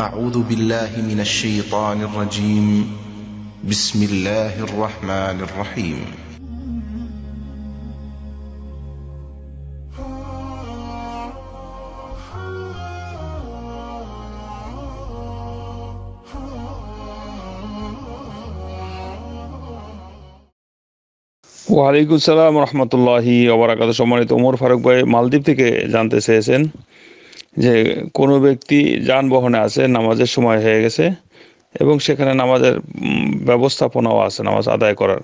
أعوذ بالله من الشيطان الرجيم بسم الله الرحمن الرحيم وعليكم السلام ورحمة الله وبركاته شمالي تومور فاروق بي مالديب تيكي جانتي سيسن যে কোনো ব্যক্তি যানবাহনে আছে নামাজের সময় হয়ে গেছে এবং সেখানে নামাজের ব্যবস্থাপনাও আছে নামাজ আদায় করার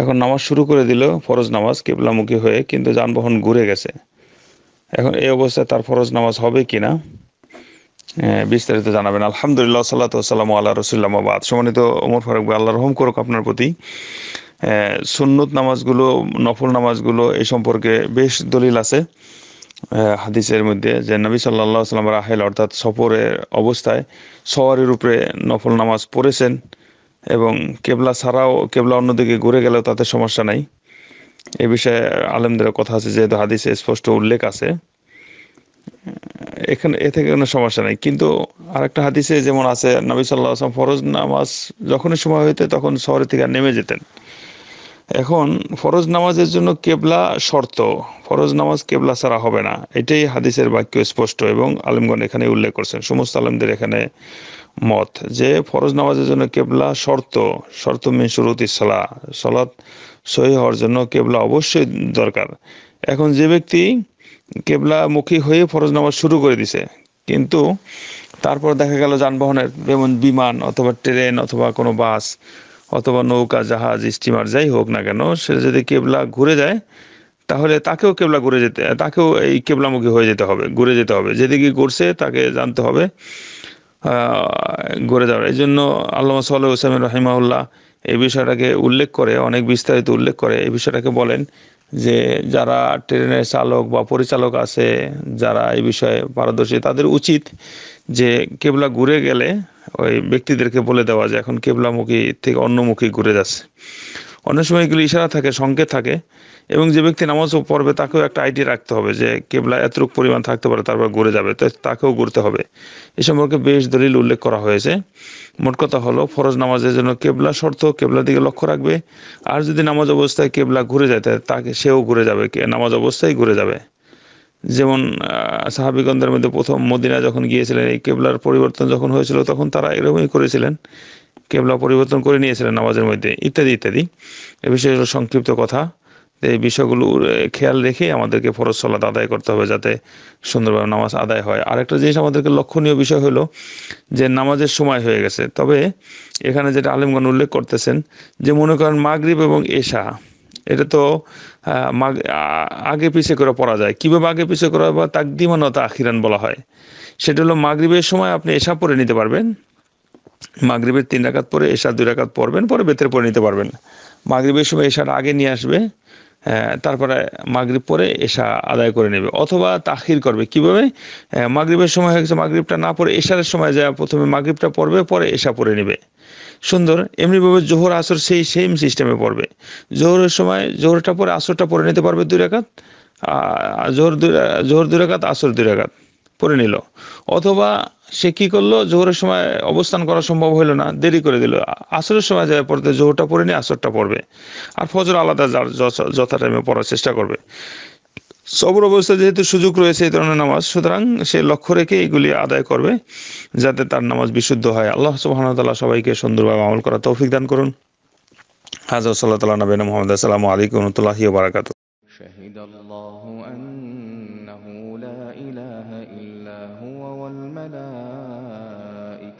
এখন নামাজ শুরু করে দিল ফরজ নামাজ কেবলামুখী হয়ে কিন্তু যানবাহন ঘুরে গেছে এখন এই অবস্থায় তার ফরজ নামাজ হবে কি না বিস্তারিত জানাবেন আলহামদুলিল্লাহ সাল্লাম আল্লাহ আবাদ সমানিত ওমর ফারুক আল্লাহ রহম করুক আপনার প্রতি সুন্নত নামাজগুলো নফল নামাজগুলো এই সম্পর্কে বেশ দলিল আছে হাদিসের মধ্যে যে নবী সাল্লাহ সাল্লাম রাহেল অর্থাৎ সফরের অবস্থায় সওয়ারের উপরে নফল নামাজ পড়েছেন এবং কেবলা ছাড়াও কেবলা অন্যদিকে ঘুরে গেলেও তাতে সমস্যা নাই এ বিষয়ে আলেমদের কথা আছে যেহেতু হাদিসে স্পষ্ট উল্লেখ আছে এখানে এ থেকে কোনো সমস্যা নেই কিন্তু আরেকটা হাদিসে যেমন আছে নবী সাল্লাহ আসলাম ফরজ নামাজ যখনই সময় হইতে তখন শহরের থেকে নেমে যেতেন এখন ফরজ নামাজের জন্য কেবলা শর্ত ফরজ নামাজ কেবলা ছাড়া হবে না এটাই হাদিসের বাক্য স্পষ্ট এবং আলমগণ এখানে উল্লেখ করছেন সমস্ত আলমদের এখানে মত যে ফরজ নামাজের জন্য কেবলা শর্ত শর্ত মিন শুরুত সলা সলাৎ সহি হওয়ার জন্য কেবলা অবশ্যই দরকার এখন যে ব্যক্তি কেবলা মুখী হয়ে ফরজ নামাজ শুরু করে দিছে কিন্তু তারপর দেখা গেল যানবাহনের যেমন বিমান অথবা ট্রেন অথবা কোনো বাস অথবা নৌকা জাহাজ স্টিমার যাই হোক না কেন সে যদি কেবলা ঘুরে যায় তাহলে তাকেও কেবলা ঘুরে যেতে তাকেও এই কেবলামুখী হয়ে যেতে হবে ঘুরে যেতে হবে যেদিকে ঘুরছে তাকে জানতে হবে ঘুরে যাওয়ার এই জন্য আল্লাহ সাল্লাহ হোসেন রহিমাউল্লাহ এই বিষয়টাকে উল্লেখ করে অনেক বিস্তারিত উল্লেখ করে এই বিষয়টাকে বলেন যে যারা ট্রেনের চালক বা পরিচালক আছে যারা এই বিষয়ে পারদর্শী তাদের উচিত যে কেবলা ঘুরে গেলে ওই ব্যক্তিদেরকে বলে দেওয়া যে এখন কেবলামুখী থেকে অন্যমুখী ঘুরে যাচ্ছে অনেক সময় এগুলো ইশারা থাকে সংকেত থাকে এবং যে ব্যক্তি নামাজ পড়বে তাকেও একটা আইডিয়া রাখতে হবে যে কেবলা এতটুক পরিমাণ থাকতে পারে তারপর ঘুরে যাবে তো তাকেও ঘুরতে হবে এ সম্পর্কে বেশ দলিল উল্লেখ করা হয়েছে মোট কথা হলো ফরজ নামাজের জন্য কেবলা শর্ত কেবলার দিকে লক্ষ্য রাখবে আর যদি নামাজ অবস্থায় কেবলা ঘুরে যায় তাকে সেও ঘুরে যাবে নামাজ অবস্থায় ঘুরে যাবে যেমন সাহাবিগন্ধের মধ্যে প্রথম মদিনা যখন গিয়েছিলেন এই কেবলার পরিবর্তন যখন হয়েছিল তখন তারা এরকমই করেছিলেন কেবলা পরিবর্তন করে নিয়েছিলেন নামাজের মধ্যে ইত্যাদি ইত্যাদি এ বিষয়ে সংক্ষিপ্ত কথা এই বিষয়গুলো খেয়াল রেখে আমাদেরকে ফরজ সলাদ আদায় করতে হবে যাতে সুন্দরভাবে নামাজ আদায় হয় আরেকটা জিনিস আমাদেরকে লক্ষণীয় বিষয় হলো যে নামাজের সময় হয়ে গেছে তবে এখানে যেটা আলিমগণ উল্লেখ করতেছেন যে মনে করেন মাগরীব এবং এশা এটা তো আগে পিছিয়ে করে পড়া যায় কীভাবে আগে পিছিয়ে করা বা তাকদিমানতা আখিরান বলা হয় সেটা হলো মাগরীবের সময় আপনি এসা পরে নিতে পারবেন মাগরীবের তিন রাকাত পরে এসা দুই রাকাত পড়বেন পরে বেতের পরে নিতে পারবেন মাগরীবের সময় এসার আগে নিয়ে আসবে তারপরে মাগরীব পরে এশা আদায় করে নেবে অথবা তাখির করবে কিভাবে মাগরীবের সময় হয়ে গেছে মাগরীবটা না পড়ে এশারের সময় যা প্রথমে মাগরীবটা পড়বে পরে এশা পড়ে নেবে সুন্দর এমনিভাবে জোহর আসর সেই সেম সিস্টেমে পড়বে জোহরের সময় জোহরটা পরে আসরটা পরে নিতে পারবে দুই রেখাত জোহর দুই জোহর দুই রেখাত আসর দুই রেখাত পড়ে নিল অথবা সে কি করলো জোহরের সময় অবস্থান করা সম্ভব হলো না দেরি করে দিল আসরের সময় যায় পড়তে জোহরটা পড়ে নিয়ে আসরটা পড়বে আর ফজর আলাদা যার যথা টাইমে পড়ার চেষ্টা করবে সবর অবস্থা যেহেতু সুযোগ রয়েছে এই ধরনের নামাজ সুতরাং সে লক্ষ্য রেখে এগুলি আদায় করবে যাতে তার নামাজ বিশুদ্ধ হয় আল্লাহ সুবাহতাল্লাহ সবাইকে সুন্দরভাবে আমল করা তৌফিক দান করুন হাজর সাল্লাহ তাল্লাহ নবীন মোহাম্মদ আসসালামু আলাইকুম বারাকাত